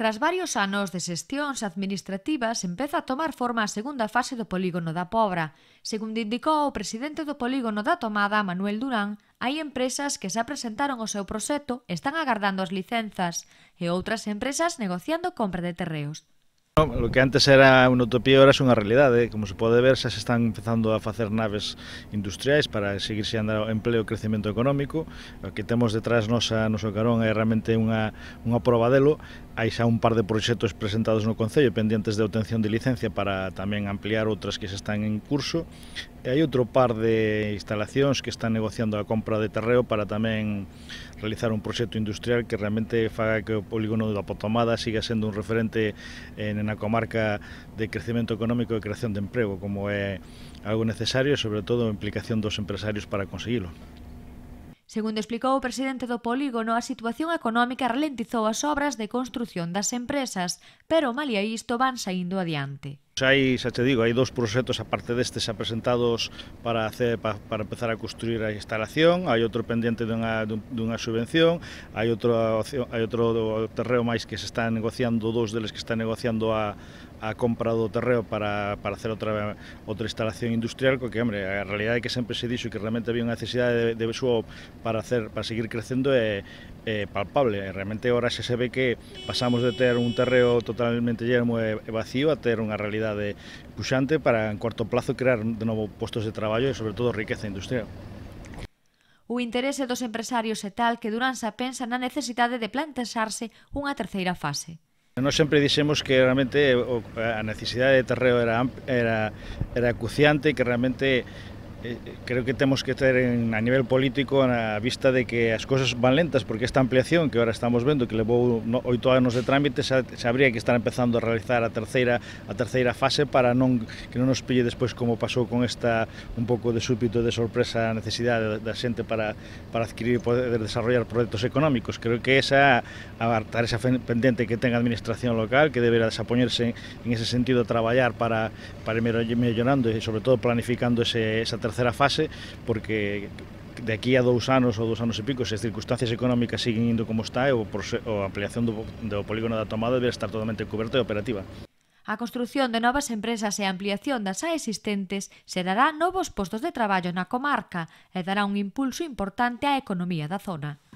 Tras varios anos de xestións administrativas, empeza a tomar forma a segunda fase do polígono da Pobra. Segundo indicou o presidente do polígono da Tomada, Manuel Durán, hai empresas que xa presentaron o seu proxecto e están agardando as licenzas, e outras empresas negociando compra de terreos. No, lo que antes era unha utopía ahora é unha realidade, ¿eh? como se pode ver xa se están empezando a facer naves industriais para seguir andando empleo e crecemento económico o que temos detrás nosa, noso carón é realmente unha, unha delo hai xa un par de proxectos presentados no Concello pendentes de obtención de licencia para tamén ampliar outras que se están en curso e hai outro par de instalacións que están negociando a compra de terreo para tamén realizar un proxecto industrial que realmente faga que o polígono da Potomada siga sendo un referente en na comarca de crecemento económico e creación de emprego como é algo necesario e sobre todo a implicación dos empresarios para conseguilo. Segundo explicou o presidente do polígono, a situación económica ralentizou as obras de construción das empresas, pero malia isto van saindo adiante. Hai, xa te digo, hai dous proxectos aparte destes apresentados para, hacer, para, para empezar a construir a instalación, hai outro pendiente dunha, dunha subvención, hai outro, hai outro terreo máis que se está negociando, dous deles que está negociando a, a compra do terreo para, para hacer outra, outra instalación industrial, porque, hombre, a realidade é que sempre se dixo que realmente había unha necesidade de, de Besuo para, hacer, para seguir crecendo é, é palpable. Realmente agora xa se ve que pasamos de ter un terreo totalmente yermo e, e vacío a ter unha realidade actividade puxante para en cuarto plazo crear de novo postos de traballo e sobre todo riqueza industrial. O interese dos empresarios é tal que Duranza pensa na necesidade de plantexarse unha terceira fase. Nós sempre dixemos que realmente eh, a necesidade de terreo era, era, era acuciante e que realmente Eh, eh, creo que temos que ter en, a nivel político a vista de que as cousas van lentas porque esta ampliación que ahora estamos vendo que levou no, oito anos de trámite xa, xa habría que estar empezando a realizar a terceira a terceira fase para non que non nos pille despois como pasou con esta un pouco de súbito de sorpresa a necesidade da xente para, para adquirir e poder desarrollar proxectos económicos creo que esa a esa pendente que ten a administración local que deberá desapoñerse en, en ese sentido a traballar para, para ir mellorando e sobre todo planificando ese, esa terceira terceira fase porque de aquí a dous anos ou dous anos e pico, se as circunstancias económicas siguen indo como está, o, a ampliación do, do polígono da tomada debe estar totalmente coberta e operativa. A construción de novas empresas e a ampliación das xa existentes xerará novos postos de traballo na comarca e dará un impulso importante á economía da zona.